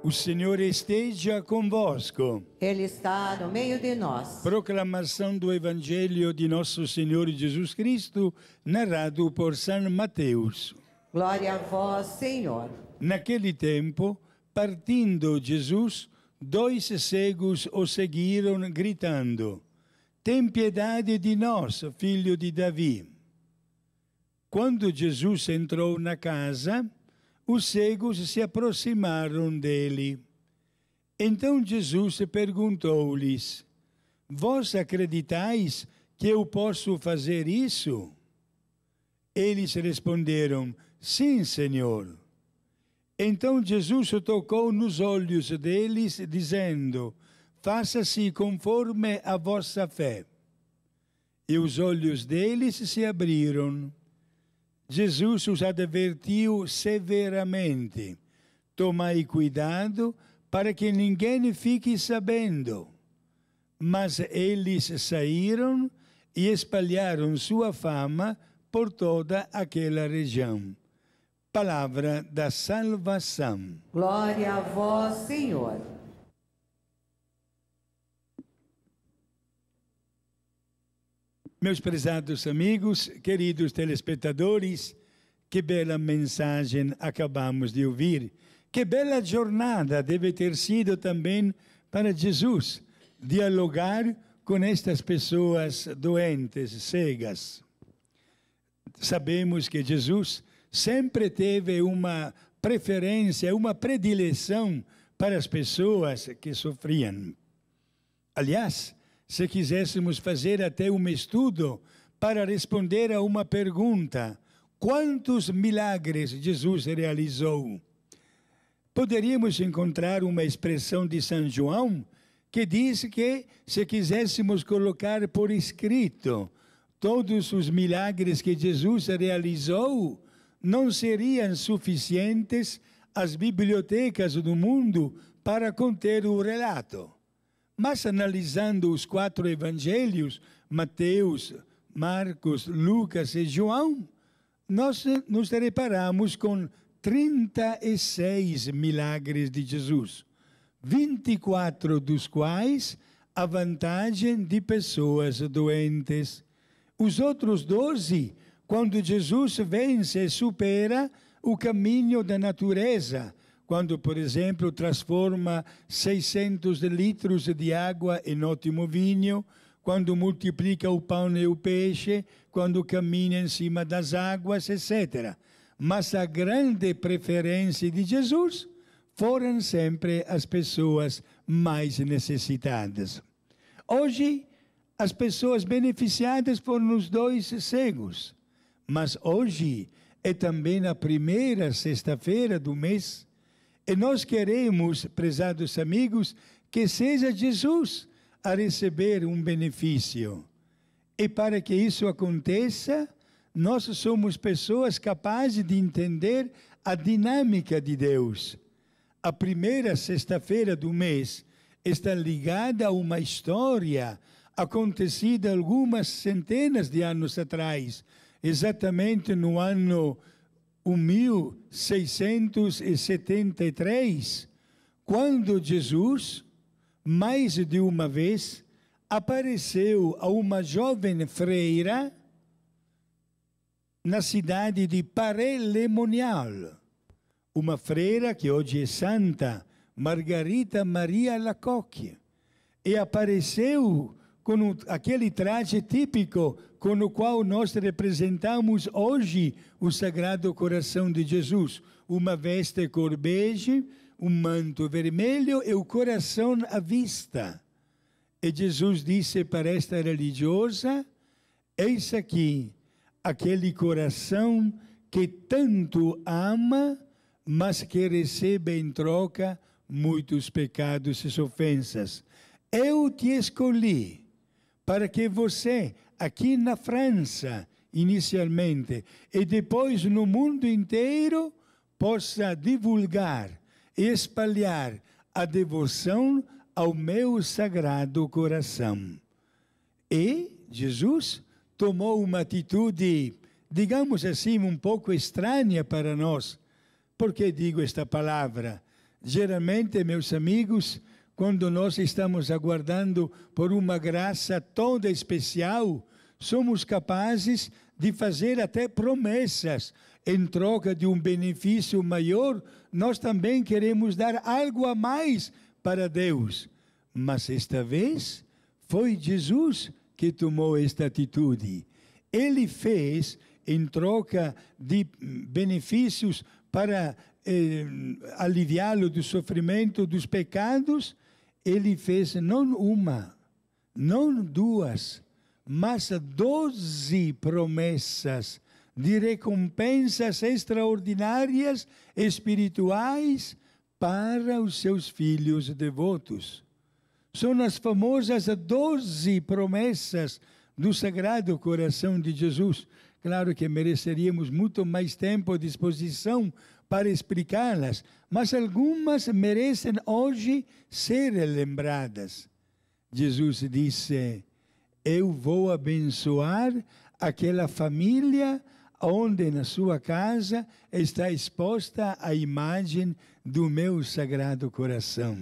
O Senhor esteja convosco. Ele está no meio de nós. Proclamação do Evangelho de Nosso Senhor Jesus Cristo, narrado por São Mateus. Glória a vós, Senhor. Naquele tempo, partindo Jesus, dois cegos o seguiram, gritando: Tem piedade de nós, filho de Davi. Quando Jesus entrou na casa, os cegos se aproximaram dele. Então Jesus perguntou-lhes: Vós acreditais que eu posso fazer isso? Eles responderam: Sim, Senhor. Então Jesus tocou nos olhos deles, dizendo: Faça-se conforme a vossa fé. E os olhos deles se abriram. Jesus os advertiu severamente: Tomai cuidado para que ninguém fique sabendo. Mas eles saíram e espalharam sua fama por toda aquela região. Palavra da salvação. Glória a vós, Senhor. Meus prezados amigos, queridos telespectadores, que bela mensagem acabamos de ouvir. Que bela jornada deve ter sido também para Jesus dialogar com estas pessoas doentes, cegas. Sabemos que Jesus sempre teve uma preferência, uma predileção para as pessoas que sofriam. Aliás, se quiséssemos fazer até um estudo para responder a uma pergunta: quantos milagres Jesus realizou? Poderíamos encontrar uma expressão de São João que diz que, se quiséssemos colocar por escrito todos os milagres que Jesus realizou, não seriam suficientes as bibliotecas do mundo para conter o relato. Mas analisando os quatro evangelhos, Mateus, Marcos, Lucas e João, nós nos deparamos com 36 milagres de Jesus, 24 dos quais a vantagem de pessoas doentes. Os outros 12, quando Jesus vence e supera o caminho da natureza, quando, por exemplo, transforma 600 litros de água em ótimo vinho, quando multiplica o pão e o peixe, quando caminha em cima das águas, etc. Mas a grande preferência de Jesus foram sempre as pessoas mais necessitadas. Hoje, as pessoas beneficiadas foram os dois cegos, mas hoje é também a primeira sexta-feira do mês e nós queremos, prezados amigos, que seja Jesus a receber um benefício. E para que isso aconteça, nós somos pessoas capazes de entender a dinâmica de Deus. A primeira sexta-feira do mês está ligada a uma história acontecida algumas centenas de anos atrás, exatamente no ano 1673, quando Jesus, mais de uma vez, apareceu a uma jovem freira na cidade de Paré-Lemonial, uma freira que hoje é santa, Margarita Maria Lacocque, e apareceu com aquele traje típico com o qual nós representamos hoje o Sagrado Coração de Jesus. Uma veste cor bege, um manto vermelho e o coração à vista. E Jesus disse para esta religiosa: Eis aqui aquele coração que tanto ama, mas que recebe em troca muitos pecados e ofensas. Eu te escolhi para que você, aqui na França, inicialmente, e depois no mundo inteiro, possa divulgar e espalhar a devoção ao meu sagrado coração. E Jesus tomou uma atitude, digamos assim, um pouco estranha para nós. Por que digo esta palavra? Geralmente, meus amigos, quando nós estamos aguardando por uma graça toda especial, somos capazes de fazer até promessas. Em troca de um benefício maior, nós também queremos dar algo a mais para Deus. Mas esta vez foi Jesus que tomou esta atitude. Ele fez em troca de benefícios para eh, aliviá-lo do sofrimento dos pecados, ele fez não uma, não duas, mas doze promessas de recompensas extraordinárias espirituais para os seus filhos devotos. São as famosas doze promessas do Sagrado Coração de Jesus. Claro que mereceríamos muito mais tempo à disposição para explicá-las, mas algumas merecem hoje ser lembradas. Jesus disse: Eu vou abençoar aquela família onde na sua casa está exposta a imagem do meu sagrado coração.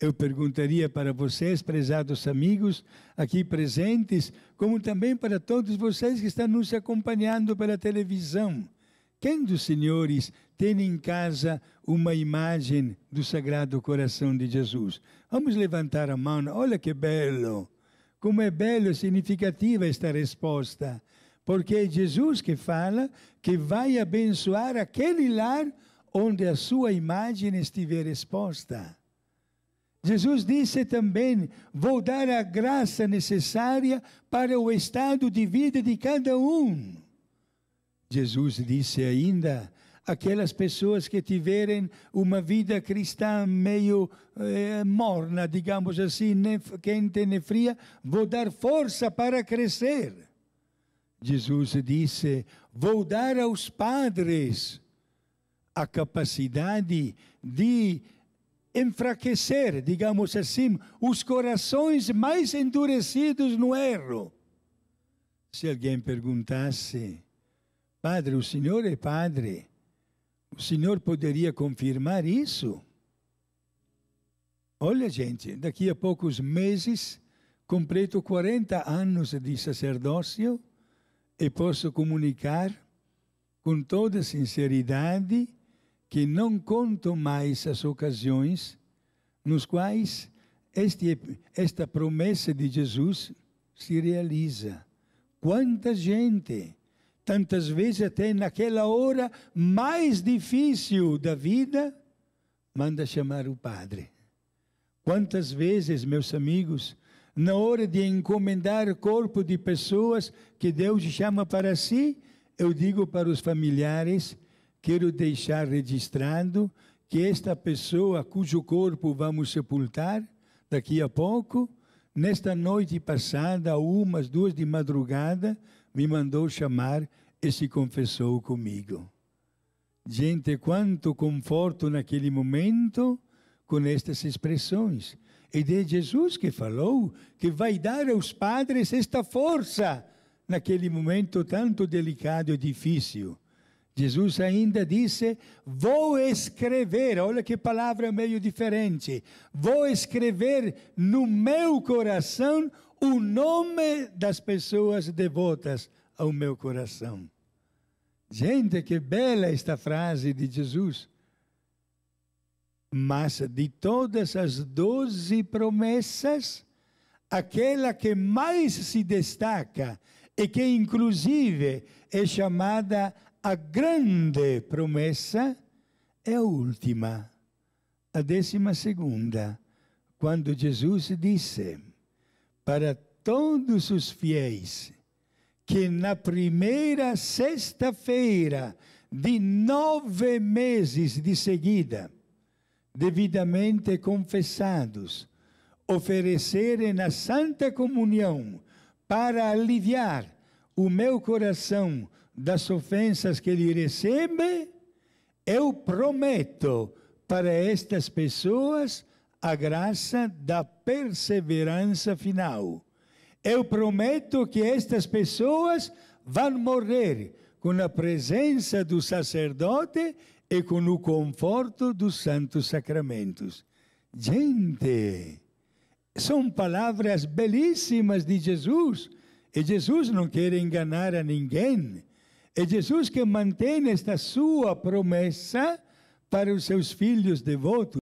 Eu perguntaria para vocês, prezados amigos aqui presentes, como também para todos vocês que estão nos acompanhando pela televisão quem dos senhores, tem em casa uma imagem do Sagrado Coração de Jesus? Vamos levantar a mão. Olha que belo! Como é belo e significativa esta resposta. Porque é Jesus que fala que vai abençoar aquele lar onde a sua imagem estiver exposta. Jesus disse também: Vou dar a graça necessária para o estado de vida de cada um. Jesus disse ainda: aquelas pessoas que tiverem uma vida cristã meio eh, morna, digamos assim, nem quente nem fria, vou dar força para crescer. Jesus disse: Vou dar aos padres a capacidade de enfraquecer, digamos assim, os corações mais endurecidos no erro. Se alguém perguntasse, Padre, o Senhor é Padre. O Senhor poderia confirmar isso? Olha, gente, daqui a poucos meses completo 40 anos de sacerdócio e posso comunicar com toda sinceridade que não conto mais as ocasiões nos quais este, esta promessa de Jesus se realiza. Quanta gente tantas vezes até naquela hora mais difícil da vida, manda chamar o Padre. Quantas vezes, meus amigos, na hora de encomendar corpo de pessoas que Deus chama para si, eu digo para os familiares, quero deixar registrado que esta pessoa cujo corpo vamos sepultar daqui a pouco, nesta noite passada, umas duas de madrugada, me mandou chamar e se confessou comigo. Gente, quanto conforto naquele momento com estas expressões. E é Jesus que falou que vai dar aos padres esta força naquele momento tanto delicado e difícil. Jesus ainda disse: Vou escrever, olha que palavra meio diferente, vou escrever no meu coração o nome das pessoas devotas ao meu coração. Gente, que bela esta frase de Jesus. Mas de todas as doze promessas, aquela que mais se destaca e que, inclusive, é chamada a grande promessa, é a última, a décima segunda, quando Jesus disse para todos os fiéis que na primeira sexta-feira de nove meses de seguida, devidamente confessados, oferecerem a Santa Comunhão para aliviar o meu coração das ofensas que lhe recebe, eu prometo para estas pessoas a graça da perseverança final. Eu prometo que estas pessoas vão morrer com a presença do sacerdote e com o conforto dos santos sacramentos. Gente, são palavras belíssimas de Jesus. E Jesus não quer enganar a ninguém. É Jesus que mantém esta sua promessa para os seus filhos devotos.